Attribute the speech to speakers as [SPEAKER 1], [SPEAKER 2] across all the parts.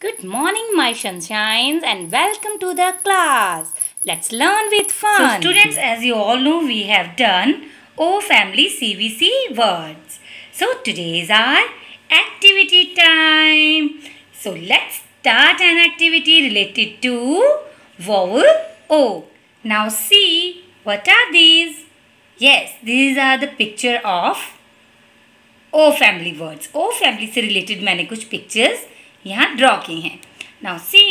[SPEAKER 1] Good morning, my sunshines, and welcome to the class. Let's learn with fun. So, students, as you all know, we have done O family CVC words. So, today is our activity time. So, let's start an activity related to vowel O. Now, see what are these? Yes, these are the picture of O family words. O family से related मैंने कुछ pictures यहाँ draw की हैं now see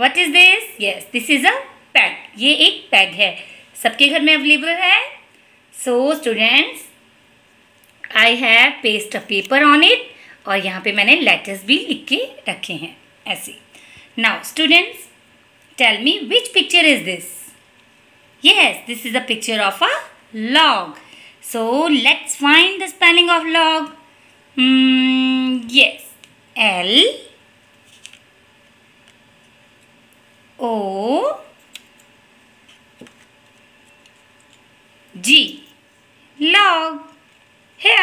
[SPEAKER 1] what is this yes this is a peg ये एक peg है सबके घर में अवेलेबल है so students I have paste a paper on it और यहाँ पे मैंने लेटर्स भी लिख के रखे हैं ऐसे now students tell me which picture is this yes this is a picture of a log so let's find the spelling of log yes L O G log here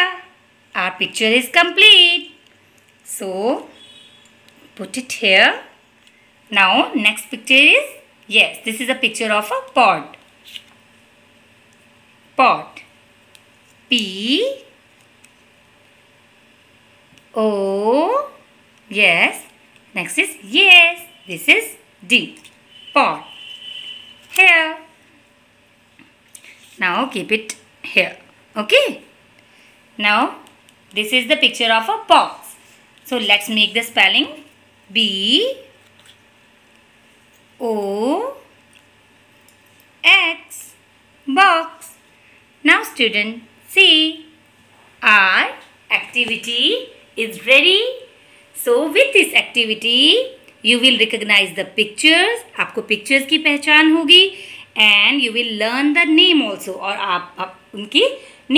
[SPEAKER 1] our picture is complete so put it here now next picture is yes this is a picture of a pot pot P O Yes. Next is yes. This is D. Pot. Here. Now keep it here. Okay. Now this is the picture of a box. So let's make the spelling B O X box. Now student see our activity is ready so with this activity, you will recognize the pictures. आपको pictures की पहचान होगी and you will learn the name also और आप उनकी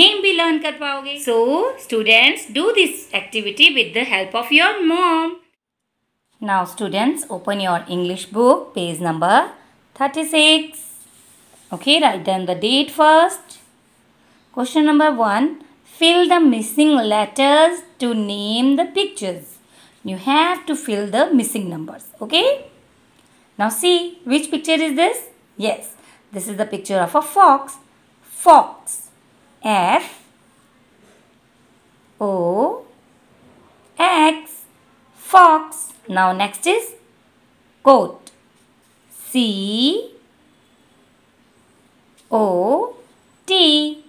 [SPEAKER 1] name भी learn कर पाओगे. So students, do this activity with the help of your mom. Now students, open your English book, page number 36. Okay, write down the date first. Question number 1. Fill the missing letters to name the pictures. You have to fill the missing numbers. Okay. Now see which picture is this? Yes. This is the picture of a fox. Fox. F. O. X. Fox. Now next is coat. C. O. T.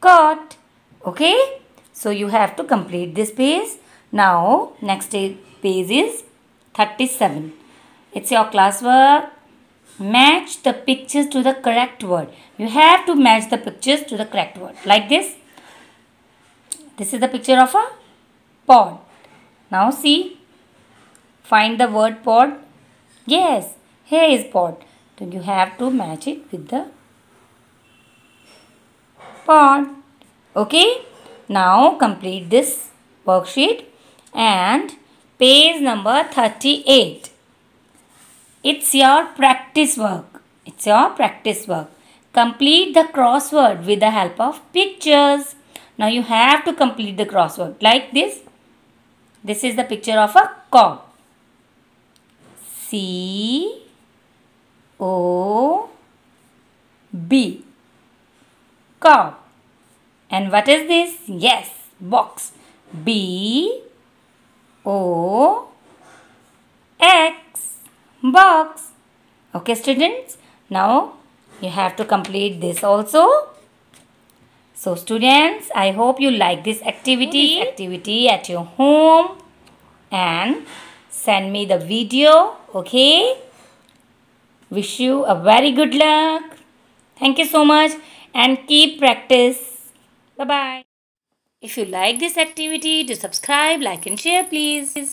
[SPEAKER 1] Coat. Okay. So you have to complete this piece. Now, next page is 37. It's your classwork. Match the pictures to the correct word. You have to match the pictures to the correct word. Like this. This is the picture of a pod. Now see. Find the word pod. Yes, here is pod. So you have to match it with the pod. Okay. Now complete this worksheet and page number 38. It's your practice work. It's your practice work. Complete the crossword with the help of pictures. Now you have to complete the crossword like this. This is the picture of a cow. C O B cow. And what is this? Yes, box. B O X box. Okay students. Now you have to complete this also. So students, I hope you like this activity, this activity at your home and send me the video. Okay. Wish you a very good luck. Thank you so much and keep practice. Bye-bye. If you like this activity, do subscribe, like and share please.